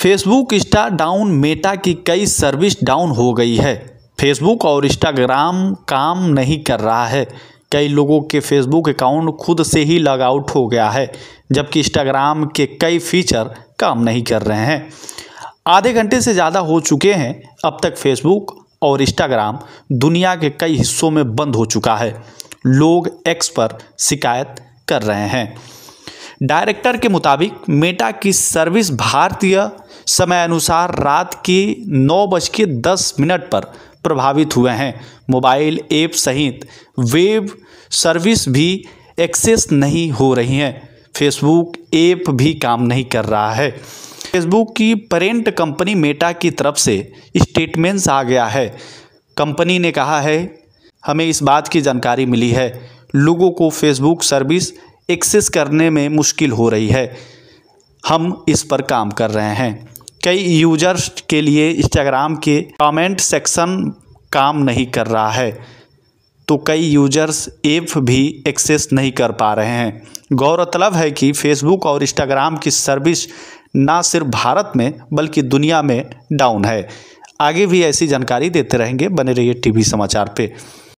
Facebook Insta down Meta की कई service down हो गई है फेसबुक और इंस्टाग्राम काम नहीं कर रहा है कई लोगों के फेसबुक अकाउंट खुद से ही लॉग आउट हो गया है जबकि इंस्टाग्राम के कई फीचर काम नहीं कर रहे हैं आधे घंटे से ज़्यादा हो चुके हैं अब तक फेसबुक और इंस्टाग्राम दुनिया के कई हिस्सों में बंद हो चुका है लोग एक्स पर शिकायत कर रहे हैं डायरेक्टर के मुताबिक मेटा की सर्विस भारतीय समय अनुसार रात के नौ बज के दस मिनट पर प्रभावित हुए हैं मोबाइल ऐप सहित वेब सर्विस भी एक्सेस नहीं हो रही हैं फेसबुक ऐप भी काम नहीं कर रहा है फेसबुक की परेंट कंपनी मेटा की तरफ से स्टेटमेंट्स आ गया है कंपनी ने कहा है हमें इस बात की जानकारी मिली है लोगों को फेसबुक सर्विस एक्सेस करने में मुश्किल हो रही है हम इस पर काम कर रहे हैं कई यूजर्स के लिए इंस्टाग्राम के कमेंट सेक्शन काम नहीं कर रहा है तो कई यूजर्स ऐप भी एक्सेस नहीं कर पा रहे हैं गौरतलब है कि फेसबुक और इंस्टाग्राम की सर्विस ना सिर्फ भारत में बल्कि दुनिया में डाउन है आगे भी ऐसी जानकारी देते रहेंगे बने रहिए टीवी समाचार पे